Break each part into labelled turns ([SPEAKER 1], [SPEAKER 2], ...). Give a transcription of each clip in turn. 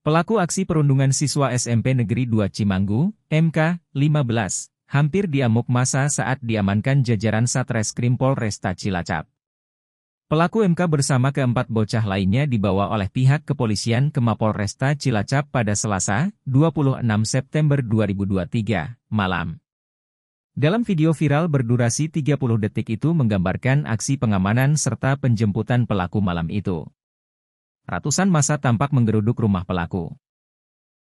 [SPEAKER 1] Pelaku aksi perundungan siswa SMP Negeri 2 Cimanggu, MK, 15, hampir diamuk masa saat diamankan jajaran Satreskrim Polresta Cilacap. Pelaku MK bersama keempat bocah lainnya dibawa oleh pihak kepolisian ke Mapolresta Cilacap pada Selasa, 26 September 2023, malam. Dalam video viral berdurasi 30 detik itu menggambarkan aksi pengamanan serta penjemputan pelaku malam itu ratusan masa tampak menggeruduk rumah pelaku.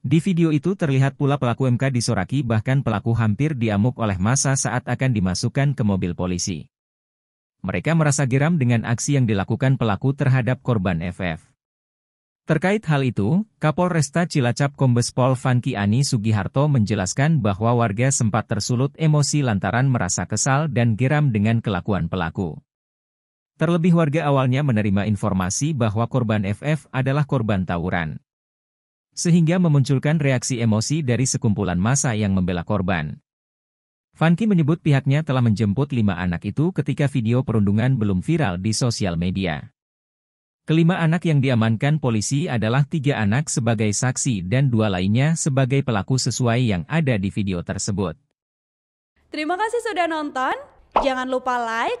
[SPEAKER 1] Di video itu terlihat pula pelaku MK disoraki bahkan pelaku hampir diamuk oleh masa saat akan dimasukkan ke mobil polisi. Mereka merasa geram dengan aksi yang dilakukan pelaku terhadap korban FF. Terkait hal itu, Kapolresta Cilacap Kombes Pol Vanki Ani Sugiharto menjelaskan bahwa warga sempat tersulut emosi lantaran merasa kesal dan geram dengan kelakuan pelaku. Terlebih warga awalnya menerima informasi bahwa korban FF adalah korban tawuran. Sehingga memunculkan reaksi emosi dari sekumpulan massa yang membela korban. Funky menyebut pihaknya telah menjemput lima anak itu ketika video perundungan belum viral di sosial media. Kelima anak yang diamankan polisi adalah tiga anak sebagai saksi dan dua lainnya sebagai pelaku sesuai yang ada di video tersebut.
[SPEAKER 2] Terima kasih sudah nonton, jangan lupa like,